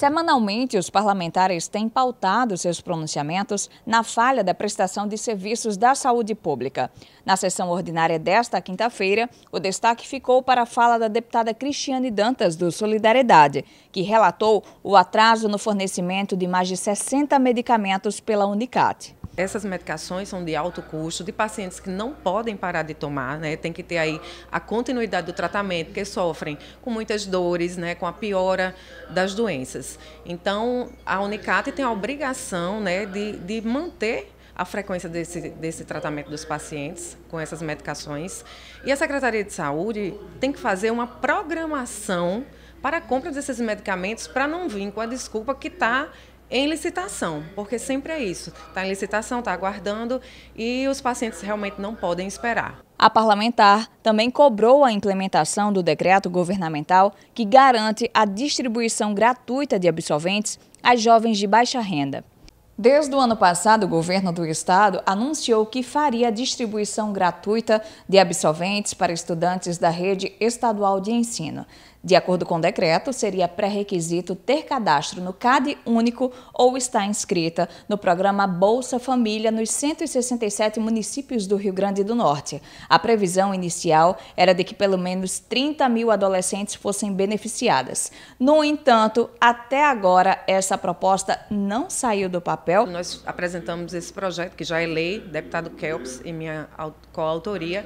Semanalmente, os parlamentares têm pautado seus pronunciamentos na falha da prestação de serviços da saúde pública. Na sessão ordinária desta quinta-feira, o destaque ficou para a fala da deputada Cristiane Dantas, do Solidariedade, que relatou o atraso no fornecimento de mais de 60 medicamentos pela Unicat essas medicações são de alto custo, de pacientes que não podem parar de tomar, né? Tem que ter aí a continuidade do tratamento, que sofrem com muitas dores, né? Com a piora das doenças. Então, a Unicat tem a obrigação, né? De, de manter a frequência desse, desse tratamento dos pacientes com essas medicações. E a Secretaria de Saúde tem que fazer uma programação para a compra desses medicamentos para não vir com a desculpa que está em licitação, porque sempre é isso. Está em licitação, está aguardando e os pacientes realmente não podem esperar. A parlamentar também cobrou a implementação do decreto governamental que garante a distribuição gratuita de absolventes a jovens de baixa renda. Desde o ano passado, o governo do estado anunciou que faria a distribuição gratuita de absolventes para estudantes da rede estadual de ensino. De acordo com o decreto, seria pré-requisito ter cadastro no CAD único ou estar inscrita no programa Bolsa Família nos 167 municípios do Rio Grande do Norte. A previsão inicial era de que pelo menos 30 mil adolescentes fossem beneficiadas. No entanto, até agora, essa proposta não saiu do papel. Nós apresentamos esse projeto, que já é lei, deputado Kelps em minha coautoria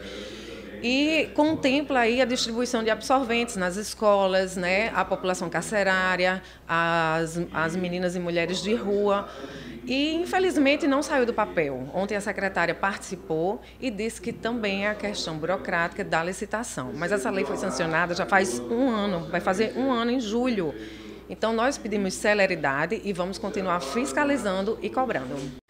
e contempla aí a distribuição de absorventes nas escolas, né, a população carcerária, as, as meninas e mulheres de rua. E infelizmente não saiu do papel. Ontem a secretária participou e disse que também é a questão burocrática da licitação. Mas essa lei foi sancionada já faz um ano, vai fazer um ano em julho. Então nós pedimos celeridade e vamos continuar fiscalizando e cobrando.